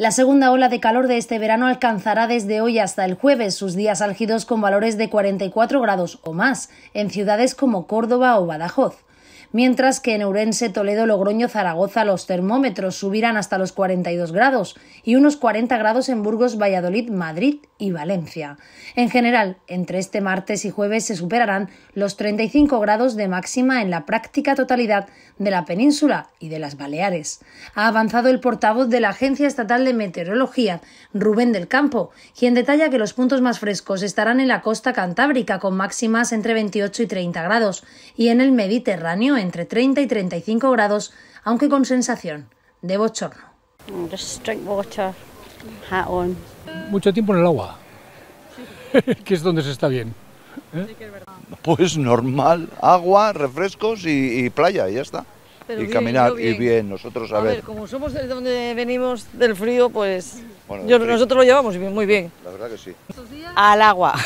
La segunda ola de calor de este verano alcanzará desde hoy hasta el jueves sus días álgidos con valores de 44 grados o más en ciudades como Córdoba o Badajoz mientras que en urense Toledo, Logroño, Zaragoza los termómetros subirán hasta los 42 grados y unos 40 grados en Burgos, Valladolid, Madrid y Valencia. En general, entre este martes y jueves se superarán los 35 grados de máxima en la práctica totalidad de la península y de las Baleares. Ha avanzado el portavoz de la Agencia Estatal de Meteorología, Rubén del Campo, quien detalla que los puntos más frescos estarán en la costa cantábrica con máximas entre 28 y 30 grados y en el Mediterráneo entre 30 y 35 grados, aunque con sensación de bochorno. Mm, Mucho tiempo en el agua, que es donde se está bien. ¿Eh? Pues normal, agua, refrescos y, playa, y ya está. y caminar y bien, nosotros a, a ver. Como somos de donde venimos del frío, pues nosotros lo llevamos muy bien. La verdad que sí. Al agua.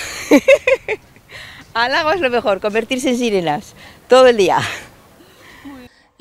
Al agua es lo mejor, convertirse en sirenas todo el día.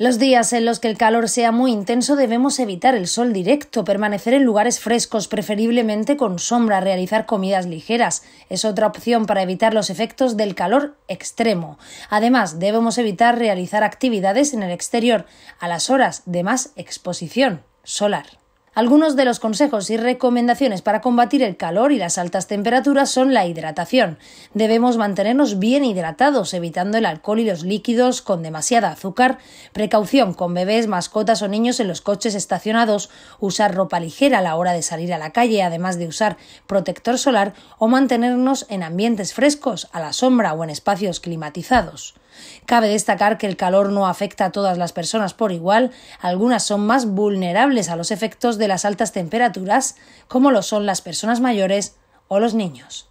Los días en los que el calor sea muy intenso debemos evitar el sol directo, permanecer en lugares frescos, preferiblemente con sombra, realizar comidas ligeras. Es otra opción para evitar los efectos del calor extremo. Además, debemos evitar realizar actividades en el exterior a las horas de más exposición solar. Algunos de los consejos y recomendaciones para combatir el calor y las altas temperaturas son la hidratación. Debemos mantenernos bien hidratados, evitando el alcohol y los líquidos con demasiada azúcar. Precaución con bebés, mascotas o niños en los coches estacionados. Usar ropa ligera a la hora de salir a la calle, además de usar protector solar o mantenernos en ambientes frescos, a la sombra o en espacios climatizados. Cabe destacar que el calor no afecta a todas las personas por igual, algunas son más vulnerables a los efectos de las altas temperaturas, como lo son las personas mayores o los niños.